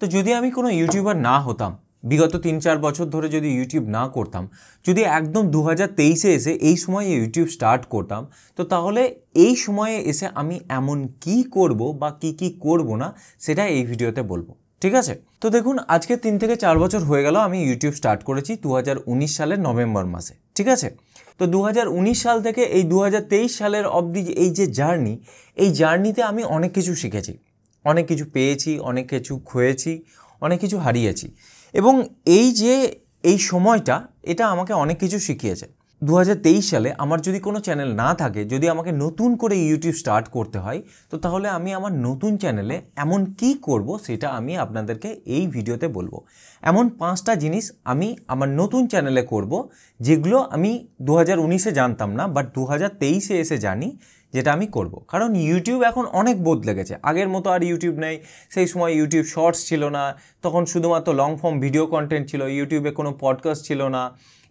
তো যদি আমি কোনো ইউটিউবার না হতাম বিগত তিন চার বছর ধরে যদি ইউটিউব না করতাম যদি একদম দু হাজার তেইশে এসে এই সময়ে ইউটিউব স্টার্ট করতাম তো তাহলে এই সময়ে এসে আমি এমন কি করব বা কি কি করব না সেটা এই ভিডিওতে বলবো ঠিক আছে তো দেখুন আজকে তিন থেকে চার বছর হয়ে গেল আমি ইউটিউব স্টার্ট করেছি দু হাজার উনিশ সালের নভেম্বর মাসে ঠিক আছে তো দু হাজার উনিশ সাল থেকে এই দু হাজার তেইশ সালের অবধি এই যে জার্নি এই জার্নিতে আমি অনেক কিছু শিখেছি অনেক কিছু পেয়েছি অনেক কিছু খুয়েছি অনেক কিছু হারিয়েছি এবং এই যে এই সময়টা এটা আমাকে অনেক কিছু শিখিয়েছে দু সালে আমার যদি কোনো চ্যানেল না থাকে যদি আমাকে নতুন করে ইউটিউব স্টার্ট করতে হয় তো তাহলে আমি আমার নতুন চ্যানেলে এমন কি করব সেটা আমি আপনাদেরকে এই ভিডিওতে বলবো এমন পাঁচটা জিনিস আমি আমার নতুন চ্যানেলে করব যেগুলো আমি দু হাজার জানতাম না বাট দু হাজার এসে জানি যেটা আমি করব। কারণ ইউটিউব এখন অনেক বদলে গেছে আগের মতো আর ইউটিউব নেই সেই সময় ইউটিউব শর্টস ছিল না তখন শুধুমাত্র লং ফর্ম ভিডিও কন্টেন্ট ছিল ইউটিউবে কোনো পডকাস্ট ছিল না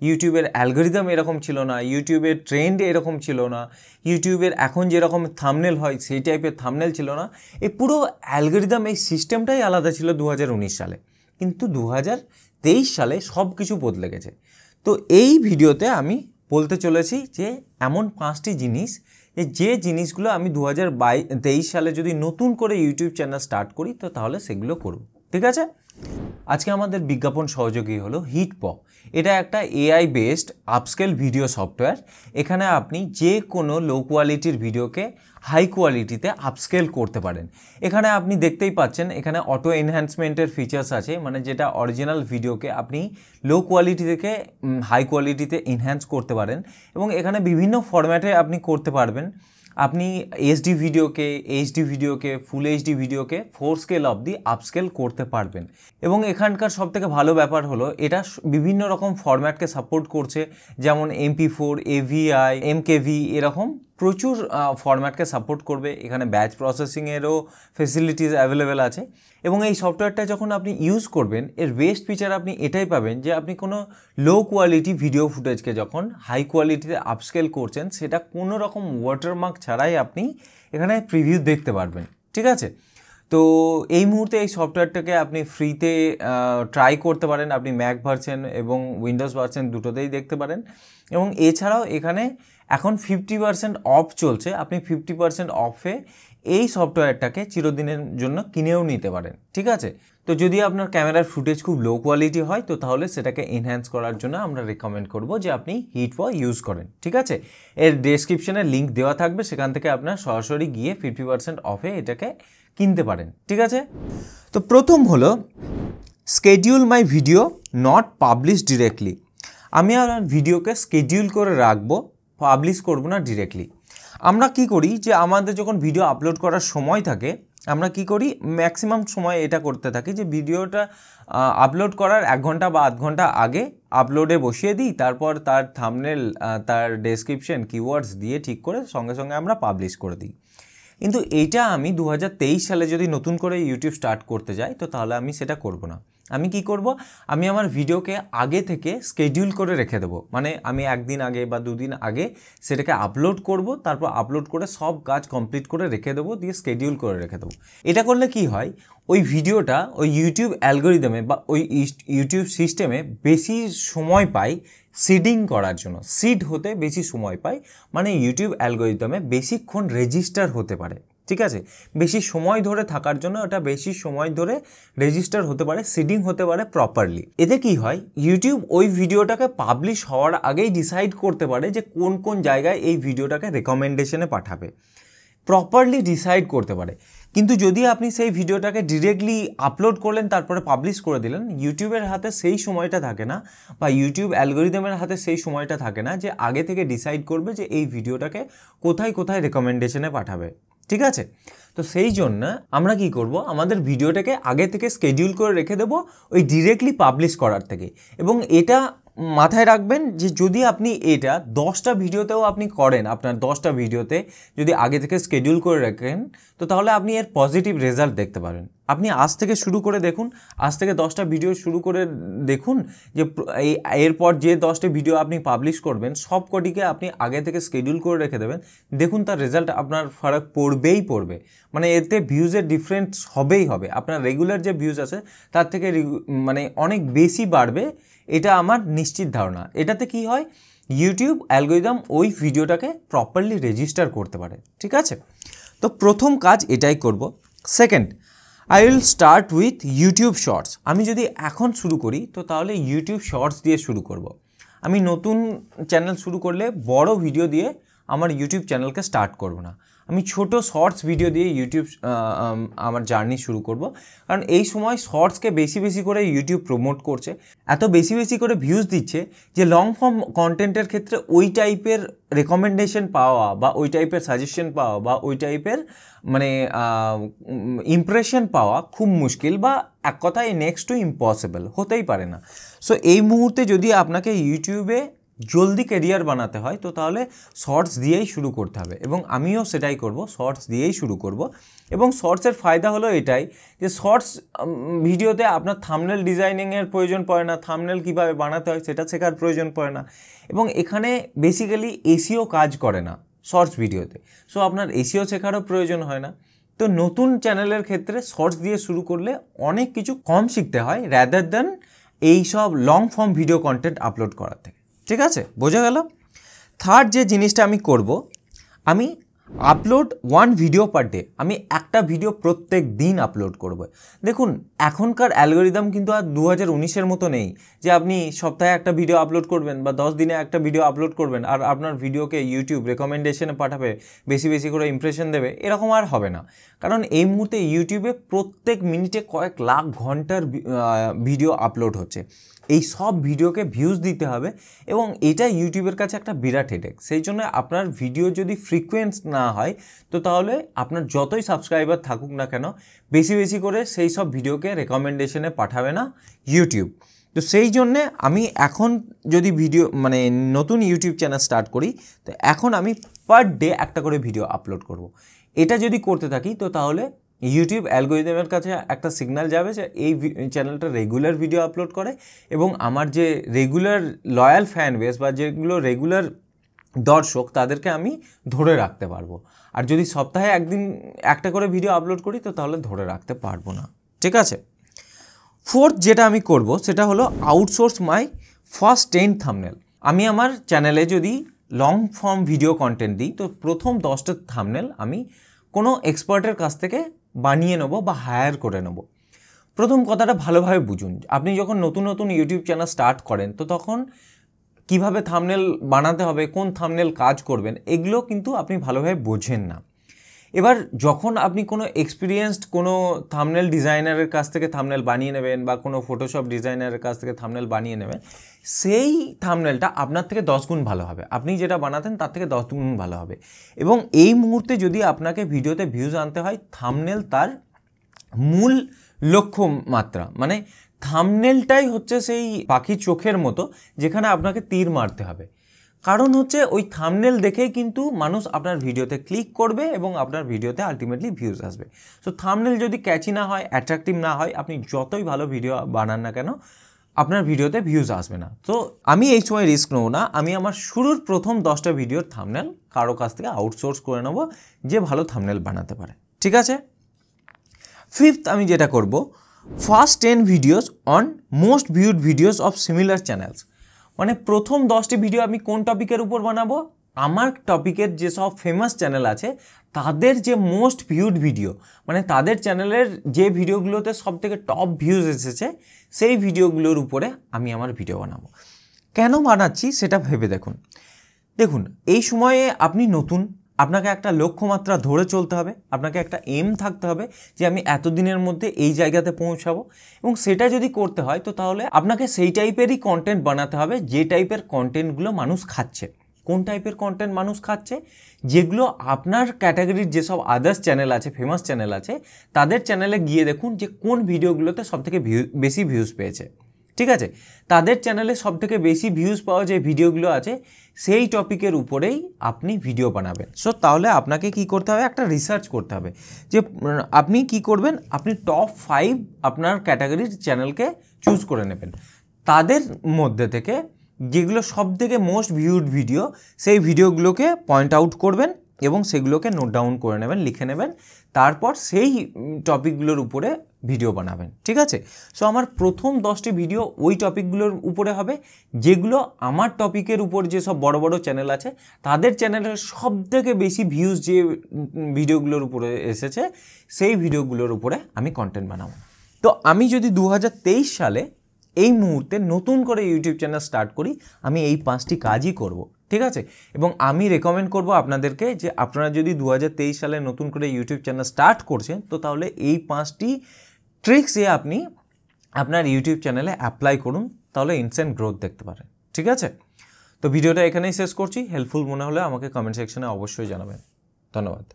ইউটিউবের অ্যালগোরিদম এরকম ছিল না ইউটিউবের ট্রেন্ড এরকম ছিল না ইউটিউবের এখন যেরকম থামনেল হয় সেই টাইপের থামনেল ছিল না এই পুরো অ্যালগোরিদম এই সিস্টেমটাই আলাদা ছিল দু সালে কিন্তু দু সালে সব কিছু বদলে গেছে তো এই ভিডিওতে আমি বলতে চলেছি যে এমন পাঁচটি জিনিস যে জিনিসগুলো আমি দু হাজার সালে যদি নতুন করে ইউটিউব চ্যানেল স্টার্ট করি তো তাহলে সেগুলো করব ঠিক আছে আজকে আমাদের বিজ্ঞাপন সহযোগী হলো হিটপ এটা একটা AI based upscale video software এখানে আপনি যে কোনো লো কোয়ালিটির ভিডিওকে হাই কোয়ালিটিতে আপস্কেল করতে পারেন এখানে আপনি দেখতেই পাচ্ছেন এখানে অটো এনহ্যান্সমেন্টের ফিচার্স আছে মানে যেটা অরিজিনাল ভিডিওকে আপনি লো কোয়ালিটি থেকে হাই কোয়ালিটিতে এনহ্যান্স করতে পারেন এবং এখানে বিভিন্ন ফরম্যাটে আপনি করতে পারবেন আপনি এইচডি ভিডিওকে এইচডি ভিডিওকে ফুল এইচডি ভিডিওকে ফোর স্কেল অবধি আপস্কেল করতে পারবেন এবং এখানকার সবথেকে ভালো ব্যাপার হলো এটা বিভিন্ন রকম ফরম্যাটকে সাপোর্ট করছে যেমন এমপি ফোর এভিআই এমকেভি এরকম প্রচুর ফরম্যাটকে সাপোর্ট করবে এখানে ব্যাচ প্রসেসিংয়েরও ফেসিলিটিস অ্যাভেলেবেল আছে এবং এই সফটওয়্যারটা যখন আপনি ইউজ করবেন এর বেস্ট ফিচার আপনি এটাই পাবেন যে আপনি কোনো লো কোয়ালিটি ভিডিও ফুটেজকে যখন হাই কোয়ালিটিতে আপস্কেল করছেন সেটা কোনো রকম ওয়াটারমার্ক ছাড়াই আপনি এখানে প্রিভিউ দেখতে পারবেন ঠিক আছে তো এই মুহূর্তে এই সফটওয়্যারটাকে আপনি ফ্রিতে ট্রাই করতে পারেন আপনি ম্যাক ভার্সেন এবং উইন্ডোজ ভার্সেন দুটোতেই দেখতে পারেন এবং এছাড়াও এখানে এখন ফিফটি পার্সেন্ট অফ চলছে আপনি ফিফটি পার্সেন্ট অফে এই সফটওয়্যারটাকে চিরদিনের জন্য কিনেও নিতে পারেন ঠিক আছে তো যদি আপনার ক্যামেরার ফুটেজ খুব লো কোয়ালিটি হয় তো তাহলে সেটাকে এনহ্যান্স করার জন্য আমরা রেকমেন্ড করব যে আপনি হিট ওয়া ইউজ করেন ঠিক আছে এর ডেসক্রিপশনে লিঙ্ক দেওয়া থাকবে সেখান থেকে আপনার সরাসরি গিয়ে ফিফটি পার্সেন্ট অফে এটাকে কিনতে পারেন ঠিক আছে তো প্রথম হলো schedule my video not publish directly আমি আমার ভিডিওকে স্কেডিউল করে রাখবো পাবলিশ করব না ডিরেক্টলি আমরা কি করি যে আমাদের যখন ভিডিও আপলোড করার সময় থাকে আমরা কি করি ম্যাক্সিমাম সময় এটা করতে থাকি যে ভিডিওটা আপলোড করার এক ঘন্টা বা আধ ঘন্টা আগে আপলোডে বসিয়ে দিই তারপর তার থামনেল তার ডেসক্রিপশন কিওয়ার্ডস দিয়ে ঠিক করে সঙ্গে সঙ্গে আমরা পাবলিশ করে দিই কিন্তু এইটা আমি দু সালে যদি নতুন করে ইউটিউব স্টার্ট করতে যাই তো তাহলে আমি সেটা করব না আমি কি করব আমি আমার ভিডিওকে আগে থেকে স্কেডিউল করে রেখে দেবো মানে আমি একদিন আগে বা দুদিন আগে সেটাকে আপলোড করব তারপর আপলোড করে সব কাজ কমপ্লিট করে রেখে দেবো দিয়ে স্কেডিউল করে রেখে দেবো এটা করলে কি হয় ওই ভিডিওটা ওই ইউটিউব অ্যালগোরিদমে বা ওই ইউটিউব সিস্টেমে বেশি সময় পায় সিডিং করার জন্য সিড হতে বেশি সময় পায় মানে ইউটিউব অ্যালগোরিদমে বেশিক্ষণ রেজিস্টার হতে পারে ঠিক আছে বেশি সময় ধরে থাকার জন্য এটা বেশি সময় ধরে রেজিস্টার হতে পারে সিডিং হতে পারে প্রপারলি এতে কি হয় ইউটিউব ওই ভিডিওটাকে পাবলিশ হওয়ার আগেই ডিসাইড করতে পারে যে কোন কোন জায়গায় এই ভিডিওটাকে রেকমেন্ডেশনে পাঠাবে প্রপারলি ডিসাইড করতে পারে কিন্তু যদি আপনি সেই ভিডিওটাকে ডিরেক্টলি আপলোড করলেন তারপরে পাবলিশ করে দিলেন ইউটিউবের হাতে সেই সময়টা থাকে না বা ইউটিউব অ্যালগোরিদমের হাতে সেই সময়টা থাকে না যে আগে থেকে ডিসাইড করবে যে এই ভিডিওটাকে কোথায় কোথায় রেকমেন্ডেশনে পাঠাবে ঠিক আছে তো সেই জন্য আমরা কি করব আমাদের ভিডিওটাকে আগে থেকে স্কেডিউল করে রেখে দেব ওই ডিরেক্টলি পাবলিশ করার থেকে এবং এটা মাথায় রাখবেন যে যদি আপনি এটা দশটা ভিডিওতেও আপনি করেন আপনার দশটা ভিডিওতে যদি আগে থেকে স্কেডিউল করে রাখেন তো তাহলে আপনি এর পজিটিভ রেজাল্ট দেখতে পারেন আপনি আজ থেকে শুরু করে দেখুন আজ থেকে দশটা ভিডিও শুরু করে দেখুন যে এই এরপর যে দশটা ভিডিও আপনি পাবলিশ করবেন সব কটিকে আপনি আগে থেকে স্কেডিউল করে রেখে দেবেন দেখুন তার রেজাল্ট আপনার ফারাক পড়বেই পড়বে মানে এতে ভিউজের ডিফারেন্স হবেই হবে আপনার রেগুলার যে ভিউজ আছে তার থেকে মানে অনেক বেশি বাড়বে এটা আমার নিশ্চিত ধারণা এটাতে কি হয় ইউটিউব অ্যালগোইদম ওই ভিডিওটাকে প্রপারলি রেজিস্টার করতে পারে ঠিক আছে তো প্রথম কাজ এটাই করব second I will start with YouTube shorts আমি যদি এখন শুরু করি তো তাহলে ইউটিউব শর্টস দিয়ে শুরু করব। আমি নতুন চ্যানেল শুরু করলে বড় ভিডিও দিয়ে আমার ইউটিউব চ্যানেলকে স্টার্ট করব না আমি ছোট শর্টস ভিডিও দিয়ে ইউটিউব আমার জার্নি শুরু করব কারণ এই সময় শর্টসকে বেশি বেশি করে ইউটিউব প্রমোট করছে এত বেশি বেশি করে ভিউজ দিচ্ছে যে লং ফর্ম কন্টেন্টের ক্ষেত্রে ওই টাইপের রেকমেন্ডেশন পাওয়া বা ওই টাইপের সাজেশন পাওয়া বা ওই টাইপের মানে ইমপ্রেশন পাওয়া খুব মুশকিল বা এক কথায় নেক্সট টু ইম্পসিবল হতেই পারে না সো এই মুহূর্তে যদি আপনাকে ইউটিউবে জলদি কেরিয়ার বানাতে হয় তো তাহলে শর্টস দিয়েই শুরু করতে হবে এবং আমিও সেটাই করব শর্টস দিয়েই শুরু করব এবং শর্টসের ফায়দা হলো এটাই যে শর্টস ভিডিওতে আপনার থামনেল ডিজাইনিংয়ের প্রয়োজন পড়ে না থামনেল কিভাবে বানাতে হয় সেটা শেখার প্রয়োজন পড়ে না এবং এখানে বেসিক্যালি এসিও কাজ করে না শর্টস ভিডিওতে সো আপনার এসিও শেখারও প্রয়োজন হয় না তো নতুন চ্যানেলের ক্ষেত্রে শর্টস দিয়ে শুরু করলে অনেক কিছু কম শিখতে হয় র্যাদার দেন এই সব long form video content upload করার থেকে ঠিক আছে বোঝা গেল থার্ড যে জিনিসটা আমি করব আমি upload one video per day আমি একটা ভিডিও প্রত্যেক দিন আপলোড করব দেখুন এখনকার অ্যালগোরিদম কিন্তু আর দু হাজার উনিশের মতো নেই যে আপনি সপ্তাহে একটা ভিডিও আপলোড করবেন বা দশ দিনে একটা ভিডিও আপলোড করবেন আর আপনার ভিডিওকে ইউটিউব রেকমেন্ডেশনে পাঠাবে বেশি বেশি করে ইমপ্রেশন দেবে এরকম আর হবে না কারণ এই মুহূর্তে ইউটিউবে প্রত্যেক মিনিটে কয়েক লাখ ঘন্টার ভিডিও আপলোড হচ্ছে এই সব ভিডিওকে ভিউজ দিতে হবে এবং এটা ইউটিউবের কাছে একটা বিরাট হেডেক সেই জন্য আপনার ভিডিও যদি ফ্রিকোয়েন্স না না হয় তো তাহলে আপনার যতই সাবস্ক্রাইবার থাকুক না কেন বেশি বেশি করে সেই সব ভিডিওকে রেকমেন্ডেশনে পাঠাবে না ইউটিউব তো সেই জন্যে আমি এখন যদি ভিডিও মানে নতুন ইউটিউব চ্যানেল স্টার্ট করি তো এখন আমি পার ডে একটা করে ভিডিও আপলোড করব। এটা যদি করতে থাকি তো তাহলে ইউটিউব অ্যালগোইজমের কাছে একটা সিগন্যাল যাবে যে এই চ্যানেলটা রেগুলার ভিডিও আপলোড করে এবং আমার যে রেগুলার লয়াল ফ্যান বেস বা যেগুলো রেগুলার দর্শক তাদেরকে আমি ধরে রাখতে পারবো আর যদি সপ্তাহে একদিন একটা করে ভিডিও আপলোড করি তো তাহলে ধরে রাখতে পারবো না ঠিক আছে ফোর্থ যেটা আমি করব সেটা হলো outsource my first ten thumbnail আমি আমার চ্যানেলে যদি লং ফর্ম ভিডিও কন্টেন্ট দিই তো প্রথম দশটা থামনেল আমি কোনো এক্সপার্টের কাছ থেকে বানিয়ে নেব বা হায়ার করে নেব প্রথম কথাটা ভালোভাবে বুঝুন আপনি যখন নতুন নতুন ইউটিউব চ্যানেল স্টার্ট করেন তো তখন কিভাবে থামনেল বানাতে হবে কোন থামনেল কাজ করবেন এগুলো কিন্তু আপনি ভালোভাবে বোঝেন না এবার যখন আপনি কোনো এক্সপিরিয়েন্সড কোনো থামনেল ডিজাইনারের কাছ থেকে থামনেল বানিয়ে নেবেন বা কোনো ফটোশপ ডিজাইনারের কাছ থেকে থামনেল বানিয়ে নেবেন সেই থামনেলটা আপনার থেকে দশ গুণ ভালো হবে আপনি যেটা বানাতেন তার থেকে দশ গুণ ভালো হবে এবং এই মুহূর্তে যদি আপনাকে ভিডিওতে ভিউজ আনতে হয় থামনেল তার মূল লক্ষ্য মাত্রা মানে থামনেলটাই হচ্ছে সেই পাখি চোখের মতো যেখানে আপনাকে তীর মারতে হবে কারণ হচ্ছে ওই থামনেল দেখেই কিন্তু মানুষ আপনার ভিডিওতে ক্লিক করবে এবং আপনার ভিডিওতে আলটিমেটলি ভিউজ আসবে সো থামনেল যদি ক্যাচি না হয় অ্যাট্রাকটিভ না হয় আপনি যতই ভালো ভিডিও বানান না কেন আপনার ভিডিওতে ভিউজ আসবে না তো আমি এই সময় রিস্ক নেবো না আমি আমার শুরুর প্রথম দশটা ভিডিওর থামনেল কারো কাছ থেকে আউটসোর্স করে নেবো যে ভালো থামনেল বানাতে পারে ঠিক আছে ফিফথ আমি যেটা করবো first ten videos on most viewed videos of similar channels মানে প্রথম দশটি ভিডিও আমি কোন টপিকের উপর বানাবো আমার টপিকের যেসব ফেমাস চ্যানেল আছে তাদের যে মোস্ট ভিউড ভিডিও মানে তাদের চ্যানেলের যে ভিডিওগুলোতে সবথেকে টপ ভিউজ এসেছে সেই ভিডিওগুলোর উপরে আমি আমার ভিডিও বানাবো কেন বানাচ্ছি সেটা ভেবে দেখুন দেখুন এই সময়ে আপনি নতুন আপনাকে একটা লক্ষ্যমাত্রা ধরে চলতে হবে আপনাকে একটা এম থাকতে হবে যে আমি এতদিনের মধ্যে এই জায়গাতে পৌঁছাবো এবং সেটা যদি করতে হয় তো তাহলে আপনাকে সেই টাইপেরই কন্টেন্ট বানাতে হবে যে টাইপের কন্টেন্টগুলো মানুষ খাচ্ছে কোন টাইপের কন্টেন্ট মানুষ খাচ্ছে যেগুলো আপনার ক্যাটাগরির যেসব আদার্স চ্যানেল আছে ফেমাস চ্যানেল আছে তাদের চ্যানেলে গিয়ে দেখুন যে কোন ভিডিওগুলোতে সবথেকে ভিউ বেশি ভিউজ পেয়েছে ঠিক আছে তাদের চ্যানেলে সবথেকে বেশি ভিউজ পাওয়া যে ভিডিওগুলো আছে সেই টপিকের উপরেই আপনি ভিডিও বানাবেন সো তাহলে আপনাকে কি করতে হবে একটা রিসার্চ করতে হবে যে আপনি কি করবেন আপনি টপ ফাইভ আপনার ক্যাটাগরির চ্যানেলকে চুজ করে নেবেন তাদের মধ্যে থেকে যেগুলো সব থেকে মোস্ট ভিউড ভিডিও সেই ভিডিওগুলোকে পয়েন্ট আউট করবেন এবং সেগুলোকে নোট ডাউন করে নেবেন লিখে নেবেন তারপর সেই টপিকগুলোর উপরে ভিডিও বানাবেন ঠিক আছে সো আমার প্রথম দশটি ভিডিও ওই টপিকগুলোর উপরে হবে যেগুলো আমার টপিকের উপর যে সব বড় বড় চ্যানেল আছে তাদের চ্যানেলের সব থেকে বেশি ভিউজ যে ভিডিওগুলোর উপরে এসেছে সেই ভিডিওগুলোর উপরে আমি কন্টেন্ট বানাবো তো আমি যদি দু সালে এই মুহূর্তে নতুন করে ইউটিউব চ্যানেল স্টার্ট করি আমি এই পাঁচটি কাজই করব ঠিক আছে এবং আমি রেকমেন্ড করব আপনাদেরকে যে আপনারা যদি দু সালে নতুন করে ইউটিউব চ্যানেল স্টার্ট করছেন তো তাহলে এই পাঁচটি ট্রিক্সে আপনি আপনার ইউটিউব চ্যানেলে অ্যাপ্লাই করুন তাহলে ইনস্ট্যান্ট গ্রোথ দেখতে পারেন ঠিক আছে তো ভিডিওটা এখানেই শেষ করছি হেল্পফুল মনে হলে আমাকে কমেন্ট সেকশনে অবশ্যই জানাবেন ধন্যবাদ